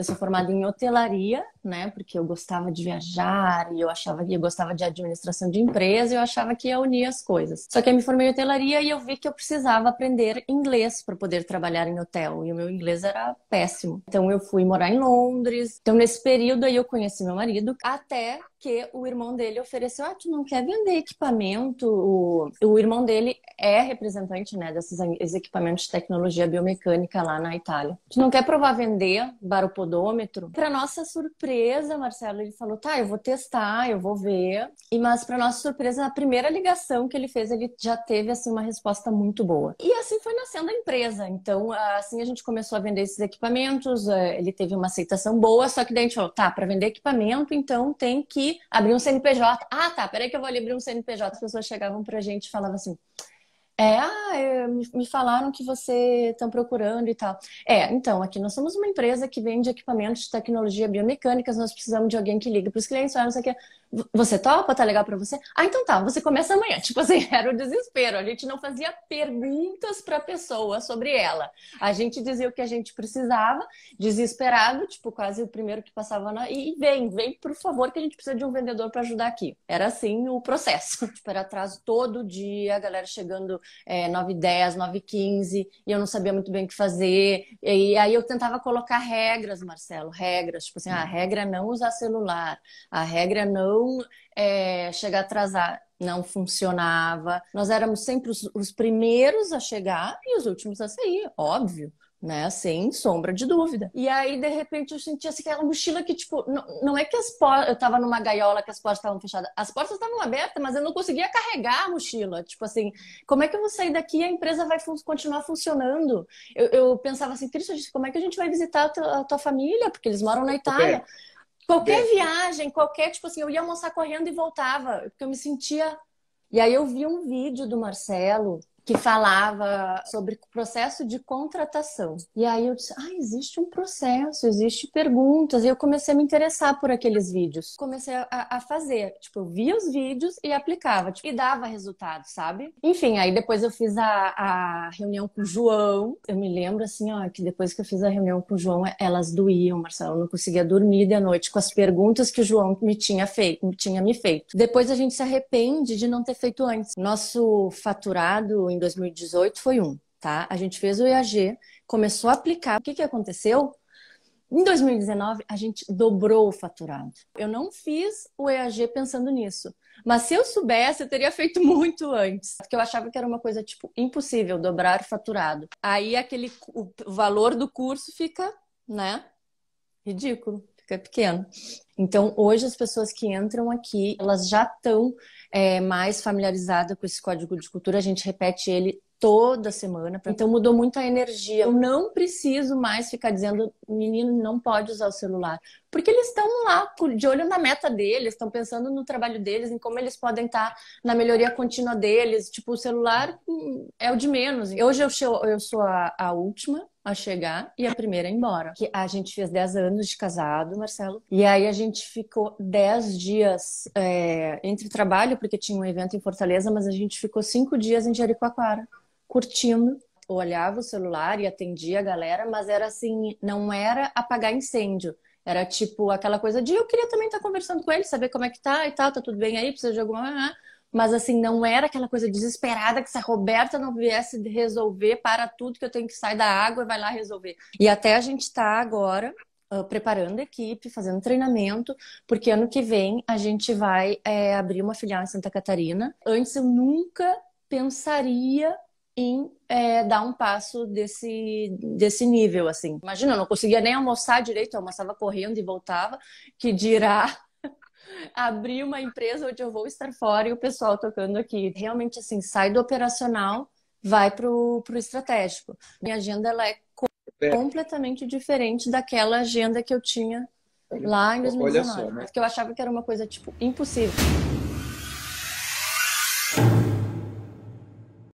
Eu sou formada em hotelaria, né? Porque eu gostava de viajar e eu achava que eu gostava de administração de empresa e eu achava que ia unir as coisas. Só que eu me formei em hotelaria e eu vi que eu precisava aprender inglês para poder trabalhar em hotel e o meu inglês era péssimo. Então eu fui morar em Londres. Então nesse período aí eu conheci meu marido até que o irmão dele ofereceu: "Ah, tu não quer vender equipamento?" O, o irmão dele é representante, né, desses equipamentos de tecnologia biomecânica lá na Itália. "Tu não quer provar vender para o odômetro. Para nossa surpresa, Marcelo, ele falou: "Tá, eu vou testar, eu vou ver". E mas para nossa surpresa, na primeira ligação que ele fez, ele já teve assim uma resposta muito boa. E assim foi nascendo a empresa. Então, assim a gente começou a vender esses equipamentos, eh, ele teve uma aceitação boa, só que daí a gente falou: "Tá, para vender equipamento, então tem que abrir um CNPJ". Ah, tá, peraí que eu vou abrir um CNPJ. As pessoas chegavam pra gente e falavam assim: é, ah, é, me falaram que você está procurando e tal. É, então, aqui nós somos uma empresa que vende equipamentos de tecnologia biomecânicas, nós precisamos de alguém que liga para os clientes, ah, não sei o que. Você topa? Tá legal para você? Ah, então tá, você começa amanhã. Tipo assim, era o desespero. A gente não fazia perguntas para a pessoa sobre ela. A gente dizia o que a gente precisava, desesperado, tipo, quase o primeiro que passava na. E vem, vem, por favor, que a gente precisa de um vendedor para ajudar aqui. Era assim o processo. Tipo, era atraso todo dia, a galera chegando é, 9 h 10, 9 e 15, e eu não sabia muito bem o que fazer. E aí eu tentava colocar regras, Marcelo, regras. Tipo assim, ah, a uhum. regra é não usar celular, a regra é não é, chegar atrasar. Não funcionava. Nós éramos sempre os, os primeiros a chegar e os últimos a sair, óbvio né? Sem sombra de dúvida. E aí, de repente, eu senti assim, aquela mochila que, tipo, não, não é que as portas. Eu tava numa gaiola que as portas estavam fechadas. As portas estavam abertas, mas eu não conseguia carregar a mochila. Tipo assim, como é que eu vou sair daqui e a empresa vai fun continuar funcionando? Eu, eu, pensava assim, Cristo, como é que a gente vai visitar a tua, a tua família? Porque eles moram na Itália. Okay. Qualquer viagem, qualquer, tipo assim, eu ia almoçar correndo e voltava, porque eu me sentia. E aí eu vi um vídeo do Marcelo que falava sobre o processo de contratação. E aí eu disse: ah, existe um processo, existe perguntas. E eu comecei a me interessar por aqueles vídeos. Comecei a, a fazer. Tipo, eu via os vídeos e aplicava. Tipo, e dava resultado, sabe? Enfim, aí depois eu fiz a, a reunião com o João. Eu me lembro, assim, ó, que depois que eu fiz a reunião com o João, elas doíam, Marcelo. Eu não conseguia dormir de noite com as perguntas que o João me tinha feito, me tinha me feito. Depois a gente se arrepende de não ter feito antes. Nosso faturado em 2018 foi um, tá? A gente fez o EAG, começou a aplicar. O que, que aconteceu? Em 2019, a gente dobrou o faturado. Eu não fiz o EAG pensando nisso. Mas se eu soubesse, eu teria feito muito antes. Porque eu achava que era uma coisa, tipo, impossível dobrar o faturado. Aí aquele o valor do curso fica, né? Ridículo fica pequeno. Então, hoje as pessoas que entram aqui, elas já estão é, mais familiarizadas com esse código de cultura, a gente repete ele toda semana. Então mudou muito a energia. Eu não preciso mais ficar dizendo, menino, não pode usar o celular. Porque eles estão lá de olho na meta deles, estão pensando no trabalho deles, em como eles podem estar tá na melhoria contínua deles. Tipo, o celular hum, é o de menos. Hoje eu sou, a, a última a chegar e a primeira a ir embora. Que a gente fez 10 anos de casado, Marcelo. E aí a gente ficou 10 dias é, entre trabalho, porque tinha um evento em Fortaleza, mas a gente ficou 5 dias em Jericoacoara, curtindo. Eu olhava o celular e atendia a galera, mas era assim, não era apagar incêndio. Era tipo aquela coisa de eu queria também estar tá conversando com ele, saber como é que tá e tal, tá tudo bem aí, precisa de alguma. Né? mas assim, não era aquela coisa desesperada que se a Roberta não viesse resolver, para tudo que eu tenho que sair da água e vai lá resolver. E até a gente está agora uh, preparando a equipe, fazendo treinamento, porque ano que vem a gente vai é, abrir uma filial em Santa Catarina. Antes eu nunca pensaria em é, dar um passo desse, desse nível, assim. Imagina, eu não conseguia nem almoçar direito, eu almoçava correndo e voltava, que dirá abrir uma empresa onde eu vou estar fora e o pessoal tocando aqui. Realmente, assim, sai do operacional, vai para o estratégico. Minha agenda ela é, é, completamente diferente daquela agenda que eu tinha lá em 2019, Olha só, né? eu achava que era uma coisa, tipo, impossível.